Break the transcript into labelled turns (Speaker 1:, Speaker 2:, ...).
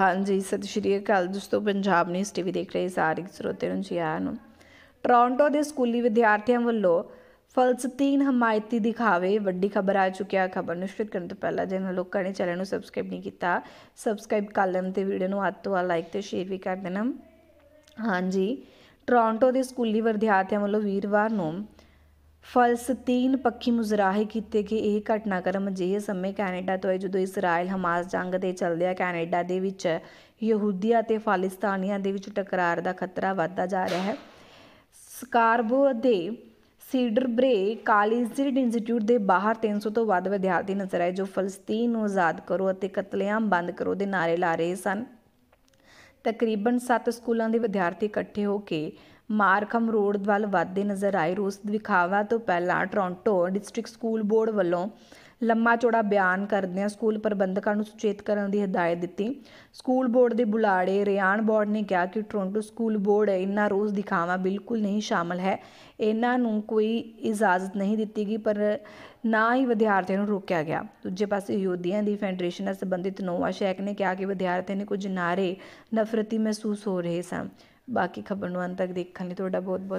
Speaker 1: ਹਾਂਜੀ ਸਤਿ ਸ਼੍ਰੀ ਅਕਾਲ ਦੋਸਤੋ ਪੰਜਾਬ ਨਿਊਜ਼ ਟੀਵੀ ਦੇਖ ਰਹੇ ਸਾਰੇ ਸਰੋਤਿਆਂ ਨੂੰ ਜੀ ਆਇਆਂ ਨੂੰ ਟੋਰਾਂਟੋ ਦੇ ਸਕੂਲੀ ਵਿਦਿਆਰਥੀਆਂ ਵੱਲੋਂ ਫਲਸਤੀਨ ਹਮਾਇਤੀ ਦਿਖਾਵੇ ਵੱਡੀ ਖਬਰ ਆ ਚੁੱਕਿਆ ਖਬਰ ਨੂੰ ਸ਼ੁਰੂ ਕਰਨ ਤੋਂ ਪਹਿਲਾਂ ਨਾ ਲੋਕਾਂ ਨੇ ਚੈਨਲ ਨੂੰ ਸਬਸਕ੍ਰਾਈਬ ਨਹੀਂ ਕੀਤਾ ਸਬਸਕ੍ਰਾਈਬ ਕਰ ਲੈਣ ਤੇ ਵੀਡੀਓ ਨੂੰ ਹੱਥ ਤੋਂ ਲਾਈਕ ਤੇ ਸ਼ੇਅਰ ਵੀ ਕਰ ਦੇਣਾ ਹਾਂਜੀ ਟੋਰਾਂਟੋ ਦੇ ਸਕੂਲੀ ਵਿਦਿਆਰਥੀਆਂ ਵੱਲੋਂ ਵੀਰਵਾਰ ਨੂੰ ਫਲਸਤੀਨ ਪੱਖੀ ਮੁਜ਼ਰਾਹੇ ਕੀਤੇ ਕਿ ਇਹ ਘਟਨਾਕ੍ਰਮ ਅਜਿਹੇ ਸਮੇਂ ਕੈਨੇਡਾ ਤੋਂ ਹੈ ਜਦੋਂ ਇਸਰਾਇਲ ਹਮਾਸ ਜੰਗ ਦੇ ਚੱਲਦਿਆ ਕੈਨੇਡਾ ਦੇ ਵਿੱਚ ਯਹੂਦੀਆਂ ਤੇ ਫਾਲਿਸਤਾਨੀਆਂ ਦੇ ਵਿੱਚ ਟਕਰਾਰ ਦਾ ਖਤਰਾ ਵੱਧਦਾ ਜਾ ਰਿਹਾ ਹੈ ਸਕਾਰਬੋ ਦੇ ਸੀਡਰ ਬ੍ਰੇ ਕਾਲਿਜ਼ਿਡ ਇੰਸਟੀਚਿਊਟ ਦੇ ਬਾਹਰ 300 ਤੋਂ ਵੱਧ ਵਿਦਿਆਰਥੀ ਨਜ਼ਰ ਆਏ ਜੋ ਫਲਸਤੀਨ ਨੂੰ ਆਜ਼ਾਦ ਕਰੋ ਅਤੇ ਕਤਲੇਆਮ ਬੰਦ ਕਰੋ ਦੇ ਨਾਰੇ ਲਾ ਰਹੇ ਸਨ ਤਕਰੀਬਨ 7 ਸਕੂਲਾਂ ਦੇ ਵਿਦਿਆਰਥੀ ਇਕੱਠੇ ਹੋ ਕੇ ਮਾਰਕਮ ਰੋਡ ਵੱਲ ਵਧਦੇ ਨਜ਼ਰ ਆਏ ਰੋਸ ਦਿਖਾਵਾ ਤੋਂ ਪਹਿਲਾਂ ਟੋਰਾਂਟੋ ਡਿਸਟ੍ਰਿਕਟ ਸਕੂਲ ਬੋਰਡ ਵੱਲੋਂ ਲੰਮਾ ਚੌੜਾ ਬਿਆਨ ਕਰਦੇ ਆ ਸਕੂਲ ਪ੍ਰਬੰਧਕਾਂ ਨੂੰ ਸੁਚੇਤ ਕਰਨ ਦੀ ਹਦਾਇਤ ਦਿੱਤੀ ਸਕੂਲ ਬੋਰਡ ਦੇ ਬੁਲਾੜੇ ਰਿਆਨ ਬੋਰਡ ਨੇ ਕਿਹਾ ਕਿ ਟੋਰਾਂਟੋ ਸਕੂਲ ਬੋਰਡ ਇੰਨਾ ਰੋਸ ਦਿਖਾਵਾ ਬਿਲਕੁਲ ਨਹੀਂ ਸ਼ਾਮਲ ਹੈ ਇਹਨਾਂ ਨੂੰ ਕੋਈ ਇਜਾਜ਼ਤ ਨਹੀਂ ਦਿੱਤੀ ਗਈ ਪਰ ਨਾ ਹੀ ਵਿਦਿਆਰਥੀਆਂ ਨੂੰ ਰੋਕਿਆ ਗਿਆ ਦੂਜੇ ਪਾਸੇ ਯੋਧਿਆਂ ਦੀ ਫੈਡਰੇਸ਼ਨ ਨਾਲ ਸੰਬੰਧਿਤ ਨੋਵਾ ਸ਼ੈਕ ਨੇ ਕਿਹਾ ਕਿ ਵਿਦਿਆਰਥੀਆਂ ਨੇ ਕੁਝ ਨਾਰੇ ਨਫ਼ਰਤੀ ਮਹਿਸੂਸ ਹੋ ਰਹੇ ਸਨ ਬਾਕੀ ਖਬਰ ਨੂੰ ਅੰਤ ਤੱਕ ਦੇਖਣ ਲਈ ਤੁਹਾਡਾ ਬਹੁਤ